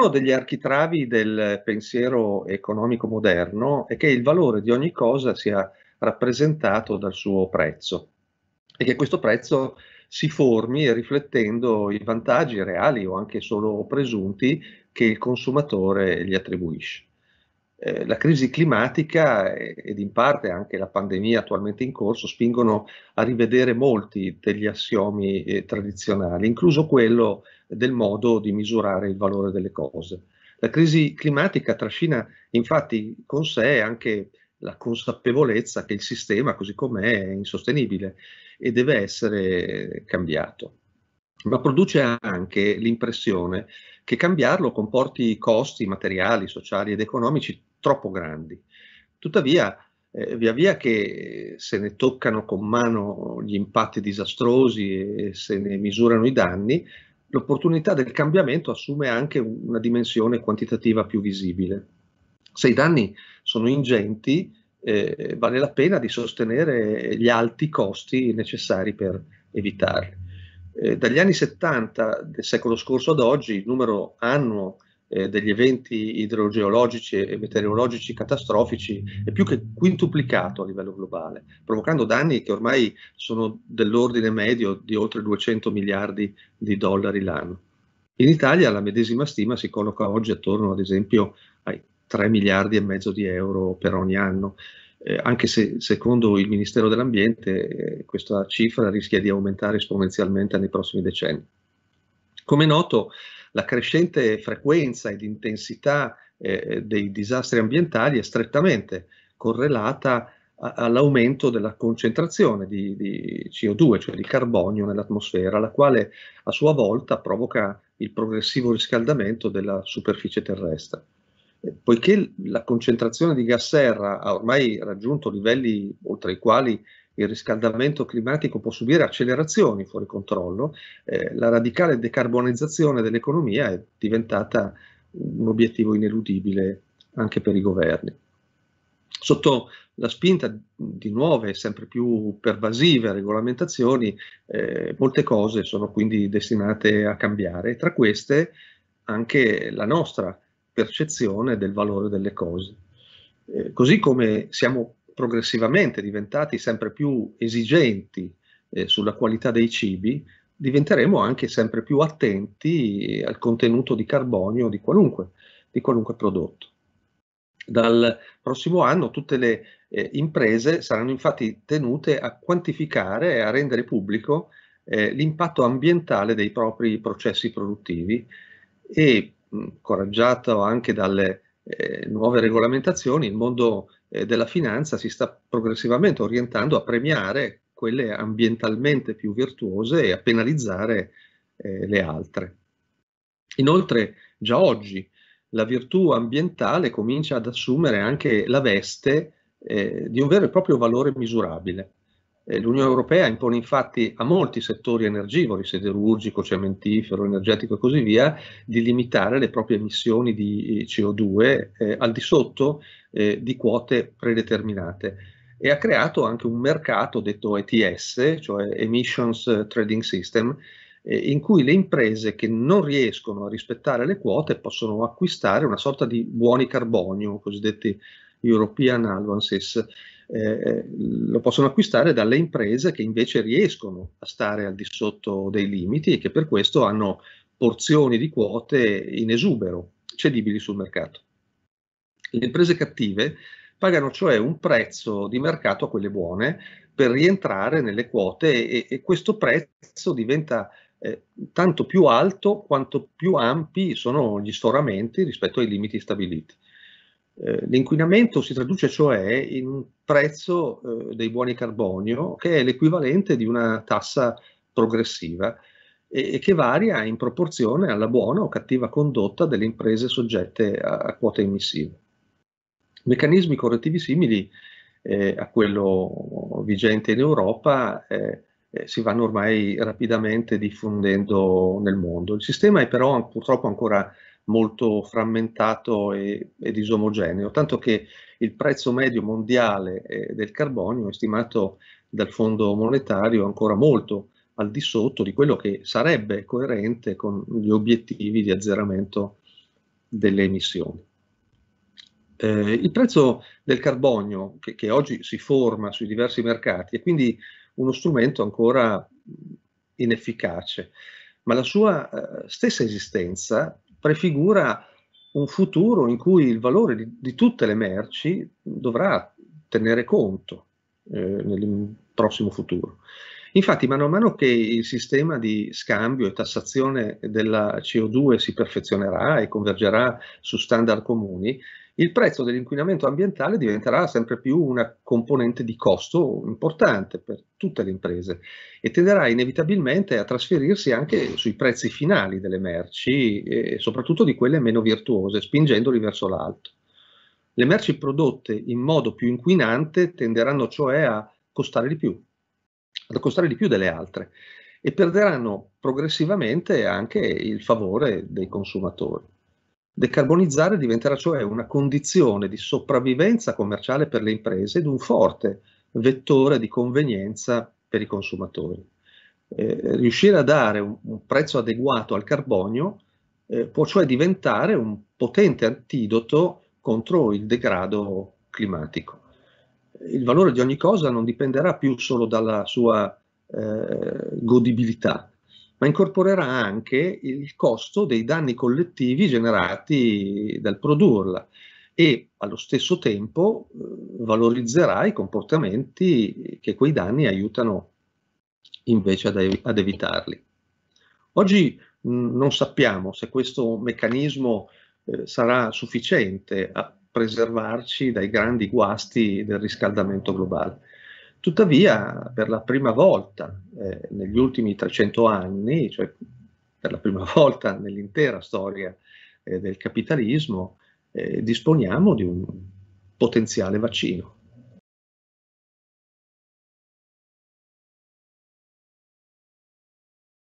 Uno degli architravi del pensiero economico moderno è che il valore di ogni cosa sia rappresentato dal suo prezzo e che questo prezzo si formi riflettendo i vantaggi reali o anche solo presunti che il consumatore gli attribuisce. Eh, la crisi climatica ed in parte anche la pandemia attualmente in corso spingono a rivedere molti degli assiomi eh, tradizionali, incluso quello del modo di misurare il valore delle cose. La crisi climatica trascina infatti con sé anche la consapevolezza che il sistema così com'è è insostenibile e deve essere cambiato, ma produce anche l'impressione che cambiarlo comporti costi materiali, sociali ed economici troppo grandi. Tuttavia, eh, via via che se ne toccano con mano gli impatti disastrosi e se ne misurano i danni, l'opportunità del cambiamento assume anche una dimensione quantitativa più visibile. Se i danni sono ingenti, eh, vale la pena di sostenere gli alti costi necessari per evitarli. Eh, dagli anni 70 del secolo scorso ad oggi il numero annuo eh, degli eventi idrogeologici e meteorologici catastrofici è più che quintuplicato a livello globale, provocando danni che ormai sono dell'ordine medio di oltre 200 miliardi di dollari l'anno. In Italia la medesima stima si colloca oggi attorno ad esempio ai 3 miliardi e mezzo di euro per ogni anno, eh, anche se secondo il Ministero dell'Ambiente eh, questa cifra rischia di aumentare esponenzialmente nei prossimi decenni. Come noto, la crescente frequenza ed intensità eh, dei disastri ambientali è strettamente correlata all'aumento della concentrazione di, di, CO2, cioè di carbonio nell'atmosfera, la quale a sua volta provoca il progressivo riscaldamento della superficie terrestre. Eh, poiché la concentrazione di gas serra ha ormai raggiunto livelli oltre i quali il riscaldamento climatico può subire accelerazioni fuori controllo, eh, la radicale decarbonizzazione dell'economia è diventata un obiettivo ineludibile anche per i governi. Sotto la spinta di nuove, sempre più pervasive regolamentazioni, eh, molte cose sono quindi destinate a cambiare, tra queste anche la nostra percezione del valore delle cose. Eh, così come siamo progressivamente diventati sempre più esigenti eh, sulla qualità dei cibi, diventeremo anche sempre più attenti eh, al contenuto di carbonio di qualunque, di qualunque prodotto. Dal prossimo anno tutte le eh, imprese saranno infatti tenute a quantificare e a rendere pubblico eh, l'impatto ambientale dei propri processi produttivi e, incoraggiato anche dalle eh, nuove regolamentazioni, il mondo eh, della finanza si sta progressivamente orientando a premiare quelle ambientalmente più virtuose e a penalizzare eh, le altre. Inoltre, già oggi la virtù ambientale comincia ad assumere anche la veste eh, di un vero e proprio valore misurabile. Eh, L'Unione Europea impone infatti a molti settori energivori, siderurgico, cementifero, energetico e così via, di limitare le proprie emissioni di eh, CO2 eh, al di sotto eh, di quote predeterminate e ha creato anche un mercato detto ETS, cioè Emissions Trading System, eh, in cui le imprese che non riescono a rispettare le quote possono acquistare una sorta di buoni carbonio, cosiddetti European Allowances, eh, lo possono acquistare dalle imprese che invece riescono a stare al di sotto dei limiti e che per questo hanno porzioni di quote in esubero cedibili sul mercato. Le imprese cattive pagano cioè un prezzo di mercato a quelle buone per rientrare nelle quote e, e questo prezzo diventa eh, tanto più alto quanto più ampi sono gli sforamenti rispetto ai limiti stabiliti. Eh, l'inquinamento si traduce cioè in un prezzo eh, dei buoni carbonio che è l'equivalente di una tassa progressiva e, e, che varia in proporzione alla buona o cattiva condotta delle imprese soggette a, a quote emissive. Meccanismi correttivi simili eh, a quello vigente in Europa eh, eh, si vanno ormai rapidamente diffondendo nel mondo. Il sistema è però purtroppo ancora molto frammentato e, e disomogeneo, tanto che il prezzo medio mondiale eh, del carbonio è stimato dal Fondo Monetario ancora molto al di sotto di quello che sarebbe coerente con gli obiettivi di azzeramento delle emissioni. Eh, il prezzo del carbonio che, che, oggi si forma sui diversi mercati è quindi uno strumento ancora inefficace, ma la sua eh, stessa esistenza prefigura un futuro in cui il valore di, di tutte le merci dovrà tenere conto eh, nel prossimo futuro. Infatti, mano a mano che il sistema di scambio e tassazione della CO2 si perfezionerà e convergerà su standard comuni, il prezzo dell'inquinamento ambientale diventerà sempre più una componente di costo importante per tutte le imprese e tenderà inevitabilmente a trasferirsi anche sui prezzi finali delle merci e soprattutto di quelle meno virtuose, spingendoli verso l'alto. Le merci prodotte in modo più inquinante tenderanno cioè a costare di più, ad costare di più delle altre e perderanno progressivamente anche il favore dei consumatori. Decarbonizzare diventerà cioè una condizione di sopravvivenza commerciale per le imprese ed un forte vettore di convenienza per i consumatori. Eh, riuscire a dare un, un, prezzo adeguato al carbonio eh, può cioè diventare un potente antidoto contro il degrado climatico. Il valore di ogni cosa non dipenderà più solo dalla sua eh, godibilità, ma incorporerà anche il costo dei danni collettivi generati dal produrla e allo stesso tempo eh, valorizzerà i comportamenti che quei danni aiutano invece ad, ev ad evitarli. Oggi mh, non sappiamo se questo meccanismo eh, sarà sufficiente a preservarci dai grandi guasti del riscaldamento globale. Tuttavia, per la prima volta eh, negli ultimi 300 anni, cioè per la prima volta nell'intera storia eh, del capitalismo, eh, disponiamo di un potenziale vaccino.